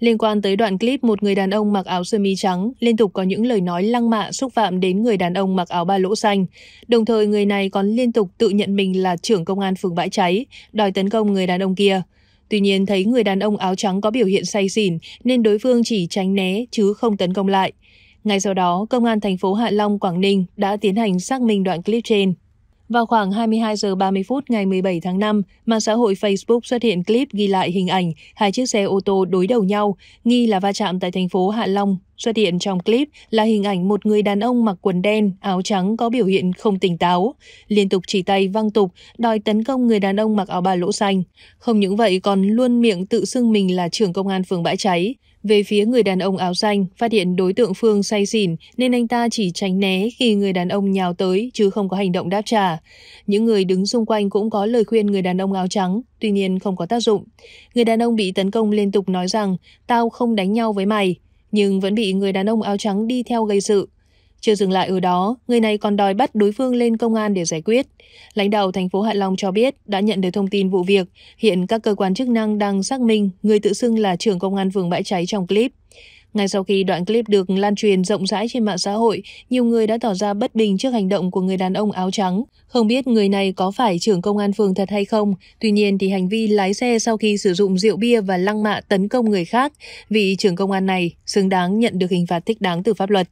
Liên quan tới đoạn clip một người đàn ông mặc áo sơ mi trắng liên tục có những lời nói lăng mạ xúc phạm đến người đàn ông mặc áo ba lỗ xanh. Đồng thời người này còn liên tục tự nhận mình là trưởng công an phường bãi cháy, đòi tấn công người đàn ông kia. Tuy nhiên thấy người đàn ông áo trắng có biểu hiện say xỉn nên đối phương chỉ tránh né chứ không tấn công lại. Ngay sau đó, công an thành phố Hạ Long, Quảng Ninh đã tiến hành xác minh đoạn clip trên. Vào khoảng 22 giờ 30 phút ngày 17 tháng 5, mạng xã hội Facebook xuất hiện clip ghi lại hình ảnh hai chiếc xe ô tô đối đầu nhau, nghi là va chạm tại thành phố Hạ Long, Xuất hiện trong clip là hình ảnh một người đàn ông mặc quần đen, áo trắng có biểu hiện không tỉnh táo, liên tục chỉ tay văng tục, đòi tấn công người đàn ông mặc áo ba lỗ xanh. Không những vậy còn luôn miệng tự xưng mình là trưởng công an phường bãi cháy. Về phía người đàn ông áo xanh, phát hiện đối tượng Phương say xỉn nên anh ta chỉ tránh né khi người đàn ông nhào tới chứ không có hành động đáp trả. Những người đứng xung quanh cũng có lời khuyên người đàn ông áo trắng, tuy nhiên không có tác dụng. Người đàn ông bị tấn công liên tục nói rằng, tao không đánh nhau với mày, nhưng vẫn bị người đàn ông áo trắng đi theo gây sự. Chưa dừng lại ở đó, người này còn đòi bắt đối phương lên công an để giải quyết. Lãnh đạo thành phố Hạ Long cho biết đã nhận được thông tin vụ việc, hiện các cơ quan chức năng đang xác minh người tự xưng là trưởng công an phường Bãi Cháy trong clip. Ngay sau khi đoạn clip được lan truyền rộng rãi trên mạng xã hội, nhiều người đã tỏ ra bất bình trước hành động của người đàn ông áo trắng. Không biết người này có phải trưởng công an phường thật hay không, tuy nhiên thì hành vi lái xe sau khi sử dụng rượu bia và lăng mạ tấn công người khác, vị trưởng công an này xứng đáng nhận được hình phạt thích đáng từ pháp luật.